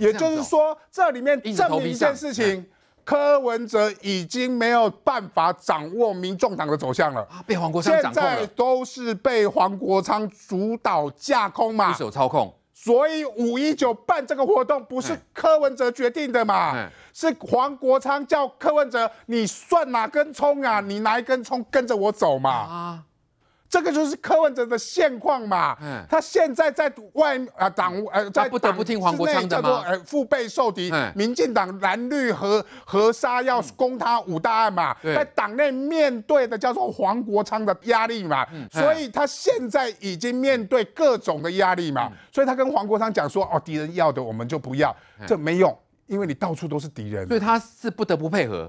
也就是说，这里面证明一件事情：柯文哲已经没有办法掌握民众党的走向了。现在都是被黄国昌主导架空嘛，一手操控。所以五一九办这个活动不是柯文哲决定的嘛？是黄国昌叫柯文哲，你算哪根葱啊？你哪一根葱跟着我走嘛？啊！这个就是柯文哲的现况嘛，他现在在外啊党，呃在不得不听黄国昌的嘛，叫做腹背受敌，民进党蓝绿和和沙要攻他五大案嘛，在党内面对的叫做黄国昌的压力嘛，所以他现在已经面对各种的压力嘛，所以他跟黄国昌讲说哦敌人要的我们就不要，这没用，因为你到处都是敌人，所以他是不得不配合。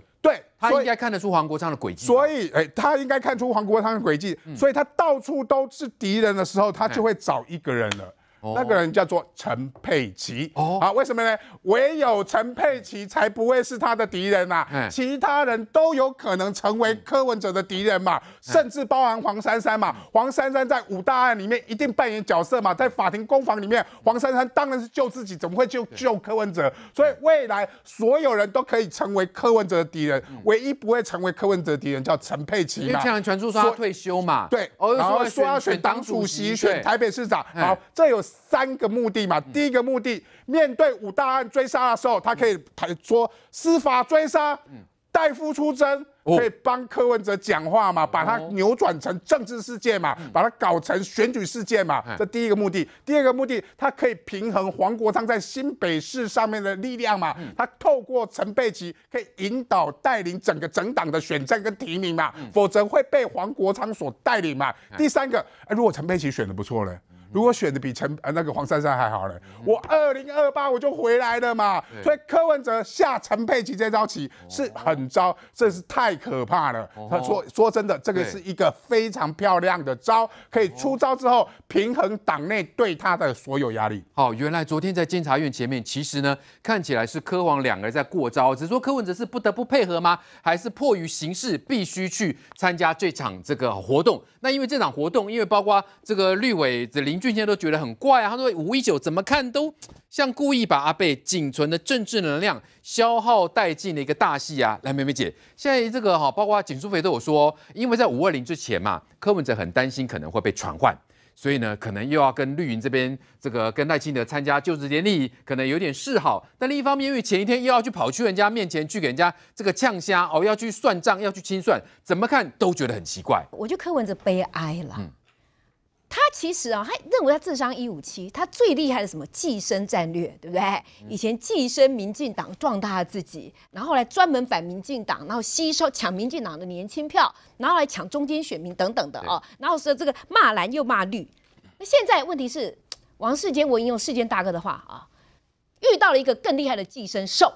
他应该看得出黄国昌的轨迹，所以，哎，他应该看出黄国昌的轨迹，所以他到处都是敌人的时候，他就会找一个人了。那个人叫做陈佩琪哦，啊，为什么呢？唯有陈佩琪才不会是他的敌人呐，其他人都有可能成为柯文哲的敌人嘛，甚至包含黄珊珊嘛。黄珊珊在五大案里面一定扮演角色嘛，在法庭攻防里面，黄珊珊当然是救自己，怎么会救救柯文哲？所以未来所有人都可以成为柯文哲的敌人，唯一不会成为柯文哲的敌人叫陈佩琪嘛。因为前人传出说退休嘛，对，而是说要选党主席、选台北市长。好，这有。三个目的嘛，第一个目的，面对五大案追杀的时候，他可以他说司法追杀，代夫出征可以帮柯文哲讲话嘛，把他扭转成政治事件嘛，把他搞成选举事件嘛，这第一个目的。第二个目的，他可以平衡黄国昌在新北市上面的力量嘛，他透过陈佩琪可以引导带领整个整党的选战跟提名嘛，否则会被黄国昌所带领嘛。第三个，如果陈佩琪选的不错呢？如果选的比陈呃那个黄珊珊还好呢，我二零二八我就回来了嘛。所以柯文哲下陈佩琪这招棋是很糟，这是太可怕了。他说说真的，这个是一个非常漂亮的招，可以出招之后平衡党内对他的所有压力。好，原来昨天在监察院前面，其实呢看起来是柯王两个人在过招。只是说柯文哲是不得不配合吗？还是迫于形势必须去参加这场这个活动？那因为这场活动，因为包括这个绿委的林。俊杰都觉得很怪啊，他说五一九怎么看都像故意把阿贝仅存的政治能量消耗殆尽的一个大戏啊。来，梅梅姐，现在这个哈，包括景淑斐都有说，因为在五二零之前嘛，柯文哲很担心可能会被传唤，所以呢，可能又要跟绿营这边这个跟赖清德参加就职典礼，可能有点示好。但另一方面，因为前一天又要去跑去人家面前去给人家这个呛虾哦，要去算账，要去清算，怎么看都觉得很奇怪。我觉得柯文哲悲哀了。他其实啊，他认为他智商一五七，他最厉害的什么？寄生战略，对不对？以前寄生民进党壮大自己，然后来专门反民进党，然后吸收抢民进党的年轻票，然后来抢中间选民等等的哦，然后说这个骂蓝又骂绿。那现在问题是，王世坚我引用世坚大哥的话啊，遇到了一个更厉害的寄生兽。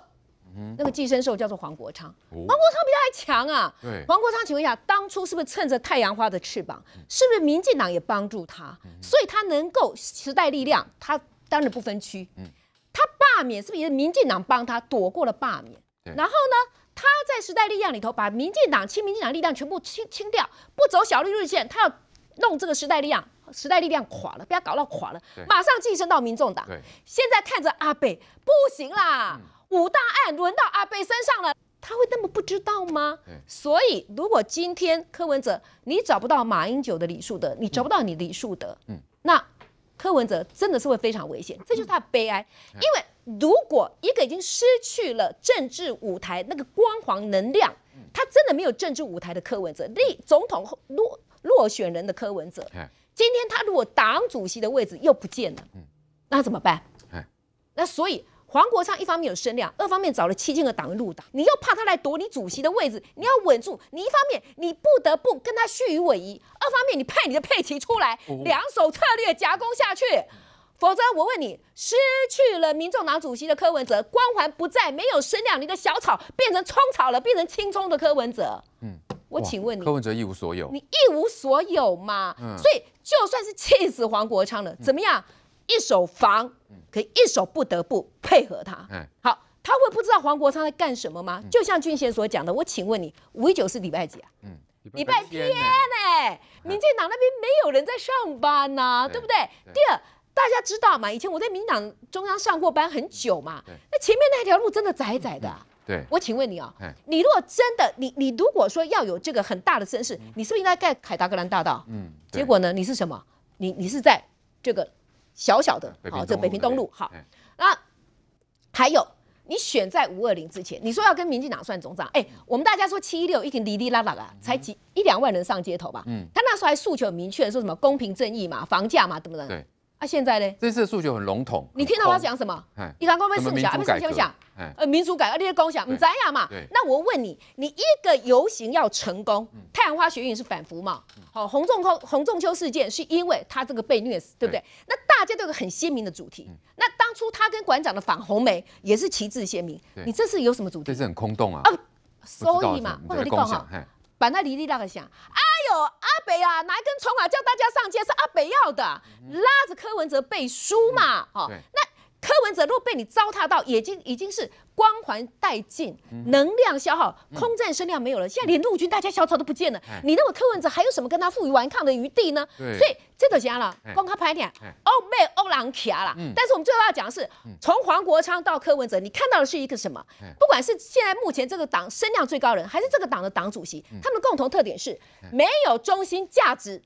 那个寄生兽叫做黄国昌，黄国昌比他还强啊！对，黄国昌，请问一下，当初是不是趁着太阳花的翅膀？是不是民进党也帮助他？所以他能够时代力量，他当然不分区。嗯，他罢免是不是也民进党帮他躲过了罢免？然后呢，他在时代力量里头把民进党、清民进党力量全部清清掉，不走小绿路线，他要弄这个时代力量。时代力量垮了，不要搞到垮了，马上晋升到民众党。现在看着阿北不行啦。五大案轮到阿贝身上了，他会那么不知道吗？所以如果今天柯文哲你找不到马英九的李树德，你找不到你李树德，嗯，那柯文哲真的是会非常危险，这就是他的悲哀。因为如果一个已经失去了政治舞台那个光环能量，他真的没有政治舞台的柯文哲，立总统落落选人的柯文哲，今天他如果党主席的位置又不见了，嗯，那怎么办？那所以。黄国昌一方面有声量，二方面找了七千个党员入党，你又怕他来夺你主席的位置，你要稳住。你一方面你不得不跟他虚与委蛇，二方面你派你的佩奇出来，两手策略夹攻下去。否则，我问你，失去了民众党主席的柯文哲光环不在，没有声量，你的小草变成葱草了，变成青葱的柯文哲。嗯，我请问你，柯文哲一无所有，你一无所有嘛？嗯，所以就算是气死黄国昌了，怎么样？一手房，可以一手不得不配合他。好，他会不知道黄国昌在干什么吗？就像俊贤所讲的，我请问你，五一九是礼拜几啊？嗯，礼拜天。哎，民进党那边没有人在上班呐，对不对？第二，大家知道嘛？以前我在民党中央上过班很久嘛。那前面那条路真的窄窄的。对。我请问你哦，你如果真的，你你如果说要有这个很大的声势，你是不是应该盖凯达格兰大道？嗯。结果呢，你是什么？你你是在这个。小小的，好，这北平东路，好，那还有，你选在五二零之前，你说要跟民进党算总账，哎，我们大家说七一六已经哩哩啦啦啦，才几一两万人上街头吧，嗯，他那时候还诉求明确，说什么公平正义嘛，房价嘛，等等，对。现在呢？这次的数据很笼统。你听到他讲什么？你刚刚问事情啊？问事情就讲，呃，民主改革那些共享，你知啦嘛？那我问你，你一个游行要成功，太阳花学运是反服嘛？好，红中红中秋事件是因为他这个被虐死，对不对？那大家都有个很鲜明的主题。那当初他跟馆长的反红梅也是旗帜鲜明。你这次有什么主题？这是很空洞啊！啊，所以嘛，我跟你讲哈，把那离离那个想啊？有阿北啊，拿一根虫啊，叫大家上街是阿北要的，拉着柯文哲背书嘛，哦，那柯文哲如果被你糟蹋到，已经已经是。光环殆尽，能量消耗，空战声量没有了。现在连陆军大家小草都不见了。你那为柯文哲还有什么跟他负隅顽抗的余地呢？所以这就讲了，光靠拍点欧美欧狼片了。但是我们最后要讲的是，从黄国昌到柯文哲，你看到的是一个什么？不管是现在目前这个党声量最高人，还是这个党的党主席，他们的共同特点是没有中心价值，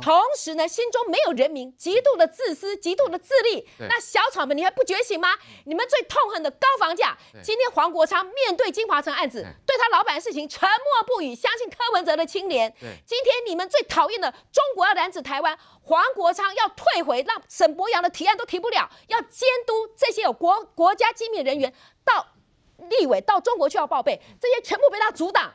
同时呢，心中没有人民，极度的自私，极度的自利。那小草们，你还不觉醒吗？你们最痛恨的高房价。今天黄国昌面对金华城案子，对他老板的事情沉默不语，相信柯文哲的清廉。今天你们最讨厌的中国男子台湾黄国昌要退回，让沈博阳的提案都提不了，要监督这些有国国家机密人员到立委到中国去要报备，这些全部被他阻挡。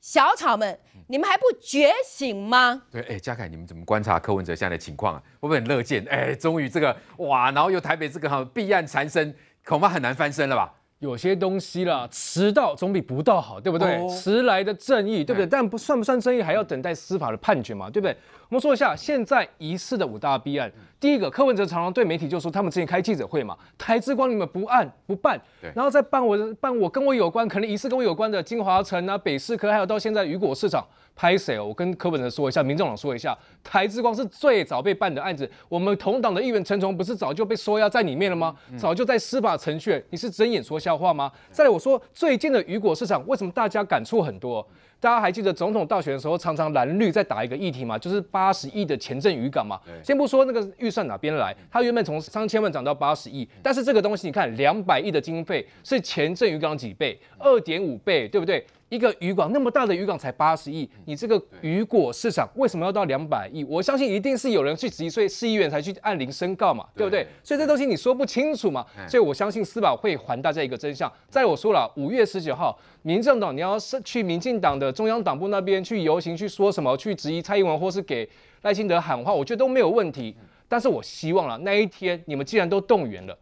小草们，你们还不觉醒吗？对，哎，嘉凯，你们怎么观察柯文哲现在的情况啊？我们很乐见，哎，终于这个哇，然后又台北这个哈避案缠身，恐怕很难翻身了吧？有些东西啦，迟到总比不到好，对不对？迟来的正义，对不对？但不算不算正义，还要等待司法的判决嘛，对不对？我们说一下现在疑似的五大弊案。第一个柯文哲常常对媒体就说，他们之前开记者会嘛，台之光你们不按不办，然后再办我办我跟我有关，可能疑似跟我有关的金华城啊、北市科，还有到现在雨果市场拍谁哦？我跟柯文哲说一下，民众党说一下，台之光是最早被办的案子，我们同党的议员陈崇不是早就被收押在里面了吗？早就在司法程序，你是睁眼说瞎话吗？再来我说最近的雨果市场为什么大家感触很多？大家还记得总统大选的时候，常常蓝绿在打一个议题嘛，就是八十亿的前阵渔港嘛。先不说那个预算哪边来，它原本从三千万涨到八十亿，但是这个东西你看，两百亿的经费是前阵渔港几倍？二点五倍，对不对？一个渔港那么大的渔港才八十亿，你这个渔果市场为什么要到两百亿？我相信一定是有人去质疑，所以市议员才去按零申告嘛，对不对？所以这东西你说不清楚嘛，所以我相信司法会还大家一个真相。再我说了，五月十九号，民政党你要去民进党的中央党部那边去游行，去说什么，去质疑蔡英文或是给赖清德喊话，我觉得都没有问题。但是我希望了那一天，你们既然都动员了。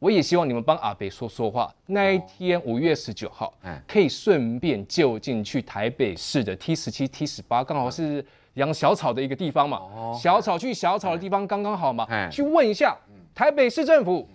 我也希望你们帮阿北说说话。那一天五月十九号，可以顺便就近去台北市的 T 十七、T 十八，刚好是养小草的一个地方嘛。小草去小草的地方刚刚好嘛，去问一下台北市政府。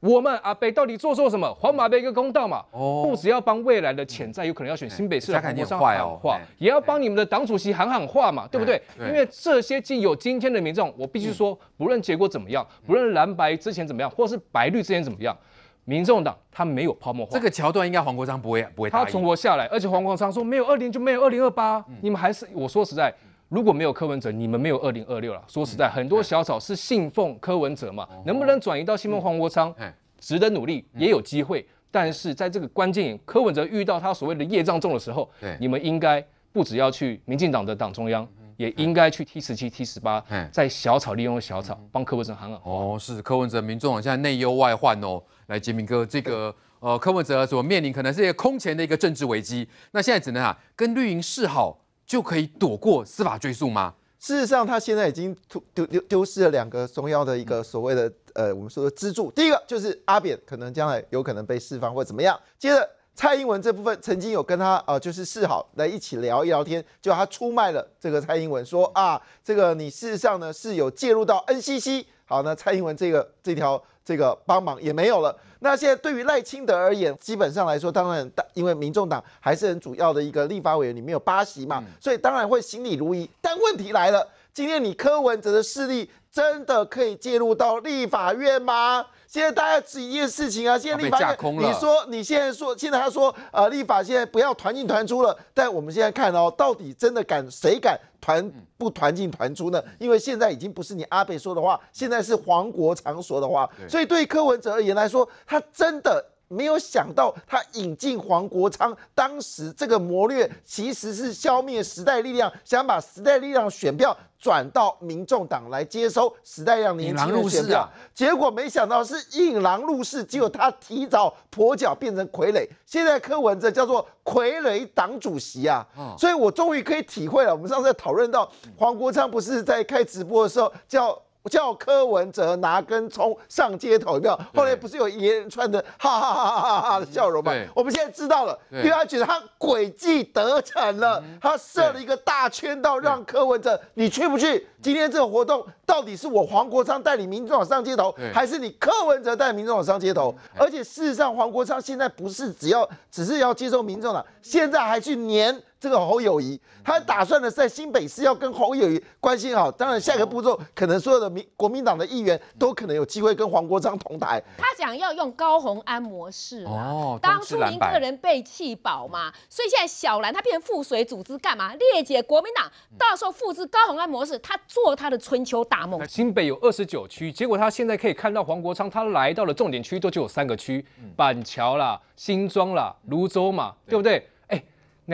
我们阿北到底做错什么？皇马给一个公道嘛！哦，不只要帮未来的潜在有可能要选新北市的国商喊喊话，也要帮你们的党主席喊喊话嘛，对不对？因为这些既有今天的民众，我必须说，不论结果怎么样，不论蓝白之前怎么样，或是白绿之前怎么样，民众党他没有泡沫化。这个桥段应该黄国昌不会不会他存活下来，而且黄国昌说没有二零就没有二零二八，你们还是我说实在。如果没有柯文哲，你们没有二零二六了。说实在，很多小草是信奉柯文哲嘛？能不能转移到信奉黄国昌，值得努力，也有机会。但是在这个关键，柯文哲遇到他所谓的业障重的时候，你们应该不止要去民进党的党中央，也应该去 T 十七、T 十八，在小草利用小草帮柯文哲喊喊。哦，是柯文哲民众现在内忧外患哦。来，杰明哥，这个呃，柯文哲所面临可能是一个空前的一个政治危机？那现在只能啊，跟绿营示好。就可以躲过司法追诉吗？事实上，他现在已经丢丢丢失了两个重要的一个所谓的呃，我们说的支柱。第一个就是阿扁，可能将来有可能被释放或怎么样。接着蔡英文这部分曾经有跟他呃，就是示好来一起聊一聊天，就他出卖了这个蔡英文，说啊，这个你事实上呢是有介入到 NCC。好，那蔡英文这个这条。这个帮忙也没有了。那现在对于赖清德而言，基本上来说，当然，因为民众党还是很主要的一个立法委员，里面有八席嘛，所以当然会心里如一。但问题来了，今天你柯文哲的势力真的可以介入到立法院吗？现在大家只一件事情啊，现在立法，你说你现在说，现在他说，呃，立法现在不要团进团出了，但我们现在看哦，到底真的敢谁敢团不团进团出呢？因为现在已经不是你阿北说的话，现在是黄国长说的话，所以对柯文哲而言来说，他真的。没有想到他引进黄国昌，当时这个谋略其实是消灭时代力量，想把时代力量选票转到民众党来接收时代力量年轻人的选票。结果没想到是引狼入室，只有他提早跛脚变成傀儡。现在柯文哲叫做傀儡党主席啊，所以我终于可以体会了。我们上次讨论到黄国昌不是在开直播的时候叫。我叫柯文哲拿根葱上街投票，后来不是有一连串的哈哈哈哈哈的笑容吗？我们现在知道了，因为他觉得他诡计得逞了，他设了一个大圈套，让柯文哲，你去不去？今天这个活动到底是我黄国昌带领民众上街头，还是你柯文哲带民众上街头？而且事实上，黄国昌现在不是只要只是要接受民众了，现在还去黏。这个侯友谊，他打算呢在新北市要跟侯友谊关系好。当然，下一个步骤可能所有的民国民党的议员都可能有机会跟黄国昌同台。他想要用高虹安模式哦，当初您个人被弃保嘛，所以现在小兰他变成腹水组织干嘛？裂解国民党，到时候复制高虹安模式，他做他的春秋大梦。新北有二十九区，结果他现在可以看到黄国昌他来到了重点区，都就有三个区：板桥啦、新庄啦、泸州嘛，对不对？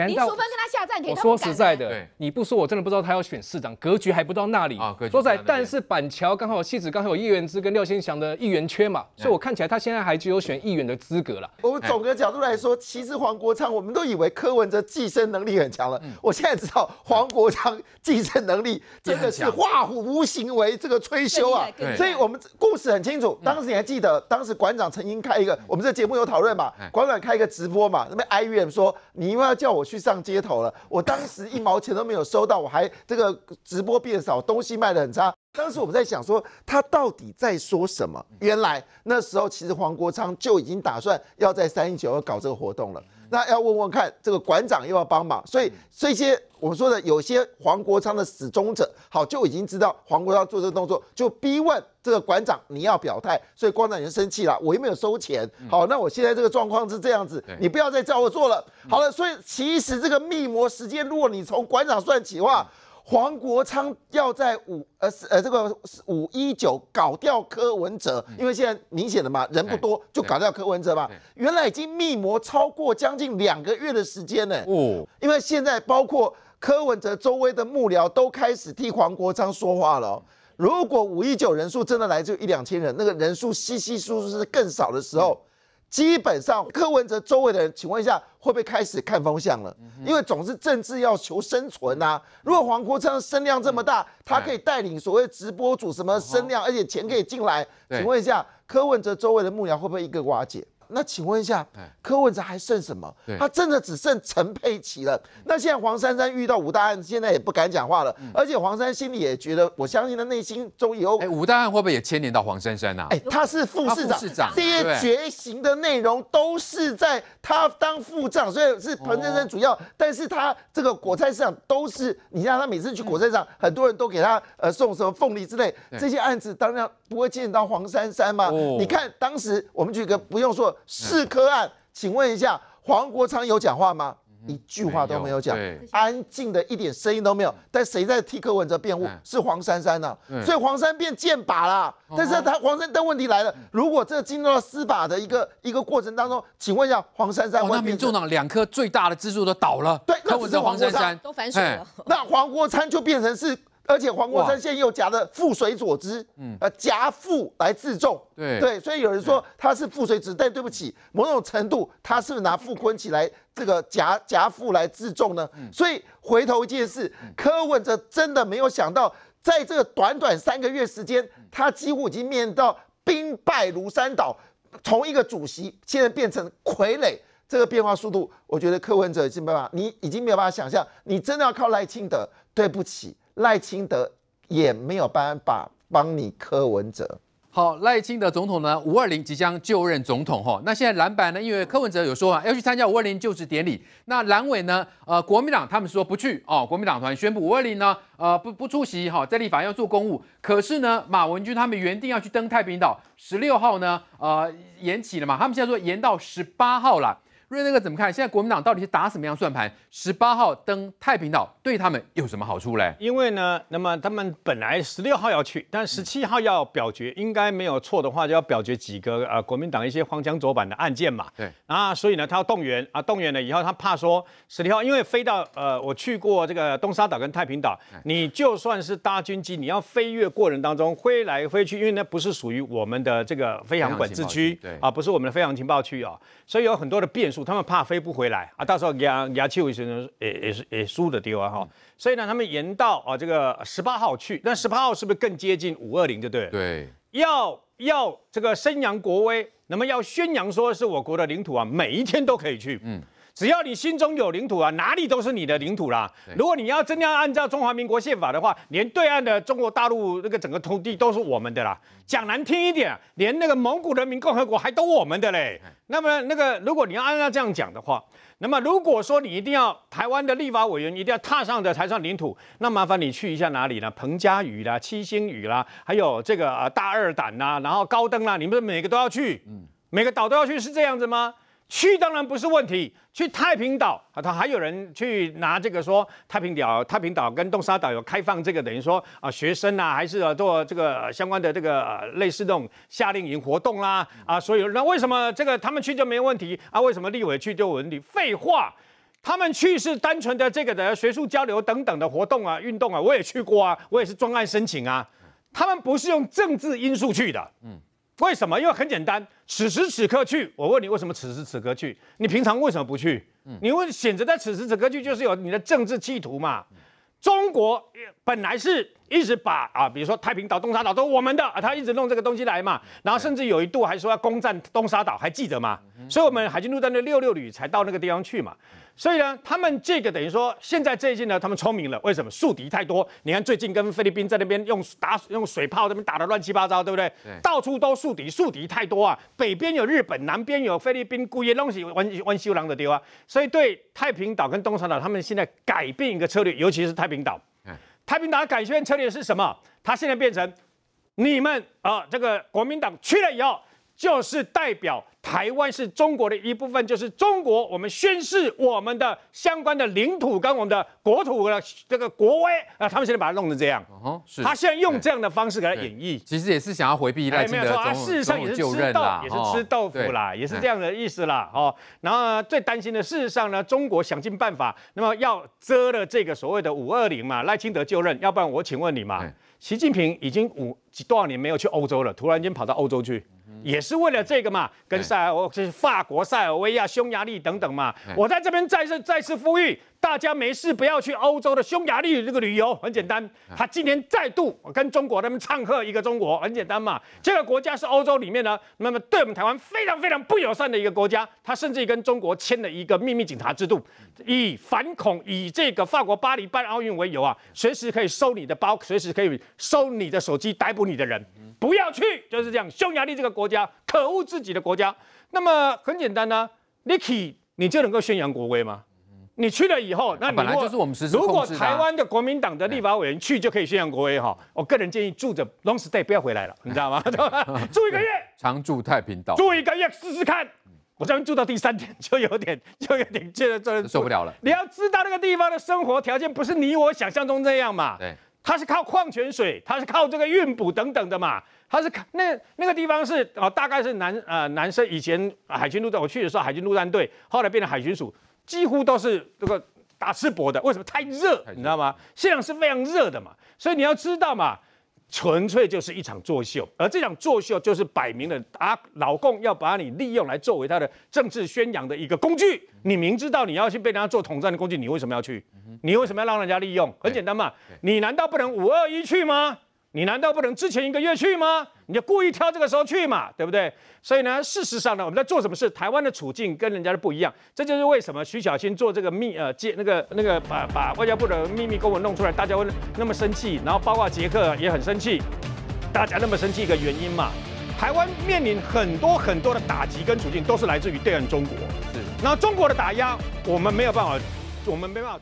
林淑芬跟他下站台。我说实在的，你不说我真的不知道他要选市长，格局还不到那里。说实在，但是板桥刚好戏子刚好有叶员之跟廖先祥的议员缺嘛，所以我看起来他现在还具有选议员的资格了。我们总的角度来说，其实黄国昌，我们都以为柯文哲寄生能力很强了。我现在知道黄国昌寄生能力真的是化虎无形为这个吹修啊。所以我们故事很清楚，当时你还记得，当时馆长曾经开一个，我们这节目有讨论嘛，馆长开一个直播嘛，那边哀怨说，你又要叫我。去上街头了，我当时一毛钱都没有收到，我还这个直播变少，东西卖的很差。当时我们在想说，他到底在说什么？原来那时候其实黄国昌就已经打算要在三一九要搞这个活动了，那要问问看这个馆长又要帮忙，所以这些。我们说的有些黄国昌的死忠者，好就已经知道黄国昌做这个动作，就逼问这个馆长你要表态，所以馆长就生气了，我又没有收钱，好，那我现在这个状况是这样子，你不要再叫我做了，好了，所以其实这个密谋时间，如果你从馆长算起的话，黄国昌要在五呃呃这个五一九搞掉柯文哲，因为现在明显的嘛人不多，就搞掉柯文哲嘛，原来已经密谋超过将近两个月的时间呢，哦，因为现在包括。柯文哲周围的幕僚都开始替黄国昌说话了。如果五一九人数真的来自一两千人，那个人数稀稀疏疏是更少的时候，基本上柯文哲周围的人，请问一下，会不会开始看风向了？因为总是政治要求生存呐。如果黄国昌声量这么大，他可以带领所谓直播组什么声量，而且钱可以进来，请问一下，柯文哲周围的幕僚会不会一个瓦解？那请问一下，柯文哲还剩什么？他真的只剩陈佩琪了。那现在黄珊珊遇到五大案，现在也不敢讲话了。而且黄珊心里也觉得，我相信他内心中有。哎，五大案会不会也牵连到黄珊珊啊？哎，他是副市长，这些觉醒的内容都是在他当副市长，所以是彭振声主要。但是他这个果菜市场都是，你像他每次去果菜市场，很多人都给他呃送什么凤梨之类。这些案子当然不会牵连到黄珊珊嘛。你看当时我们举个不用说。四科案，请问一下，黄国昌有讲话吗？一句话都没有讲，安静的，一点声音都没有。但谁在替柯文哲辩护？是黄珊珊呐。所以黄珊变剑靶啦。但是，他黄珊但问题来了，如果这进入到司法的一个一个过程当中，请问一下，黄珊珊，那民进党两颗最大的支柱都倒了，对，柯文哲、黄珊珊都反水了，那黄国昌就变成是。而且黄国生现在又夹着腹水佐之，嗯，呃，夹腹来自重，对对，所以有人说他是腹水子，但对不起，某种程度他是拿腹坤起来这个夹夹腹来自重呢。所以回头一件事，柯文哲真的没有想到，在这个短短三个月时间，他几乎已经面到兵败如山倒，从一个主席现在变成傀儡，这个变化速度，我觉得柯文哲已经没办法，你已经没有办法想象，你真的要靠赖清德，对不起。赖清德也没有办法帮你柯文哲。好，赖清德总统呢？五二零即将就任总统哈，那现在蓝白呢？因为柯文哲有说要去参加五二零就职典礼，那蓝委呢？呃，国民党他们说不去哦，国民党团宣布五二零呢，呃，不不出席哈，在立法要做公务。可是呢，马文君他们原定要去登太平岛，十六号呢，呃，延起了嘛，他们现在说延到十八号了。瑞那个怎么看？现在国民党到底是打什么样算盘？十八号登太平岛对他们有什么好处嘞？因为呢，那么他们本来十六号要去，但十七号要表决，应该没有错的话，就要表决几个呃国民党一些荒腔走板的案件嘛。对啊，所以呢，他要动员啊，动员了以后，他怕说十六号，因为飞到呃，我去过这个东沙岛跟太平岛，你就算是搭军机，你要飞越过程当中飞来飞去，因为那不是属于我们的这个飞航管制区，对啊，不是我们的飞航情报区啊，所以有很多的变数。他们怕飞不回来啊，到时候牙牙签有些也也是也输的丢啊哈，所以呢，他们延到啊这个十八号去，那十八号是不是更接近五二零？对不对？对，要要这个宣扬国威，那么要宣扬说是我国的领土啊，每一天都可以去，嗯。只要你心中有领土啊，哪里都是你的领土啦。如果你要真要按照中华民国宪法的话，连对岸的中国大陆那个整个土地都是我们的啦。讲难听一点，连那个蒙古人民共和国还都我们的嘞。那么那个，如果你要按照这样讲的话，那么如果说你一定要台湾的立法委员一定要踏上的才算领土，那麻烦你去一下哪里呢？彭佳屿啦、七星屿啦，还有这个呃大二胆呐，然后高登啦，你们每个都要去，每个岛都要去，是这样子吗？去当然不是问题，去太平岛啊，他还有人去拿这个说太平岛，太平岛跟东沙岛有开放这个，等于说啊，学生啊，还是做这个相关的这个类似这种夏令营活动啦，啊，所以那为什么这个他们去就没问题啊？为什么立委去就有问题？废话，他们去是单纯的这个的学术交流等等的活动啊，运动啊，我也去过啊，我也是专案申请啊，他们不是用政治因素去的，嗯。为什么？因为很简单，此时此刻去，我问你为什么此时此刻去？你平常为什么不去？你会选择在此时此刻去，就是有你的政治企图嘛？中国本来是。一直把啊，比如说太平岛、东沙岛都是我们的，他一直弄这个东西来嘛。然后甚至有一度还说要攻占东沙岛，还记得吗？所以，我们海军陆战队六六旅才到那个地方去嘛。所以呢，他们这个等于说，现在最近呢，他们聪明了。为什么树敌太多？你看最近跟菲律宾在那边用打用水炮那边打的乱七八糟，对不对？到处都树敌，树敌太多啊。北边有日本，南边有菲律宾，故意弄起弯弯修郎的丢啊。所以对太平岛跟东沙岛，他们现在改变一个策略，尤其是太平岛。太平党改宣策略是什么？他现在变成你们啊，这个国民党去了以后。就是代表台湾是中国的一部分，就是中国，我们宣誓我们的相关的领土跟我们的国土的这个国威啊，他们现在把它弄成这样，是，他现在用这样的方式给他演绎，其实也是想要回避赖清德。没有说，他事实上也是吃豆，也是吃豆腐啦，也是这样的意思啦。哦，然后最担心的，事实上呢，中国想尽办法，那么要遮了这个所谓的五二零嘛，赖清德就任，要不然我请问你嘛，习近平已经五多少年没有去欧洲了，突然间跑到欧洲去。也是为了这个嘛，跟塞尔、法国、塞尔维亚、匈牙利等等嘛，我在这边再次、再次呼吁。大家没事不要去欧洲的匈牙利这个旅游，很简单，他今年再度跟中国他们唱和一个中国，很简单嘛。这个国家是欧洲里面呢，那么对我们台湾非常非常不友善的一个国家，他甚至跟中国签了一个秘密警察制度，以反恐以这个法国巴黎办奥运为由啊，随时可以收你的包，随时可以收你的手机，逮捕你的人，不要去，就是这样。匈牙利这个国家可恶，自己的国家，那么很简单呢，，Niki，你就能够宣扬国威吗？你去了以后，那本来就是我们实施如果台湾的国民党的立法委员去，就可以宣扬国威哈。我个人建议住着 long stay 不要回来了，你知道吗？住一个月，常住太平岛，住一个月试试看。我这刚住到第三天，就有点，就有点觉得真受不了了。你要知道那个地方的生活条件不是你我想象中那样嘛？对，它是靠矿泉水，它是靠这个运补等等的嘛。它是靠那那个地方是啊，大概是南呃南生以前海军陆战，我去的时候海军陆战队，后来变成海军署。几乎都是这个打赤膊的，为什么太热？你知道吗？现场是非常热的嘛，所以你要知道嘛，纯粹就是一场作秀，而这场作秀就是摆明了啊，老共要把你利用来作为他的政治宣扬的一个工具。你明知道你要去被人家做统战的工具，你为什么要去？你为什么要让人家利用？很简单嘛，你难道不能五二一去吗？你难道不能之前一个月去吗？你就故意挑这个时候去嘛，对不对？所以呢，事实上呢，我们在做什么事？台湾的处境跟人家的不一样，这就是为什么徐小新做这个秘呃接那个那个把把外交部的秘密给我弄出来，大家会那么生气，然后包括杰克也很生气，大家那么生气一个原因嘛。台湾面临很多很多的打击跟处境，都是来自于对岸中国。是，然后中国的打压，我们没有办法，我们没办法。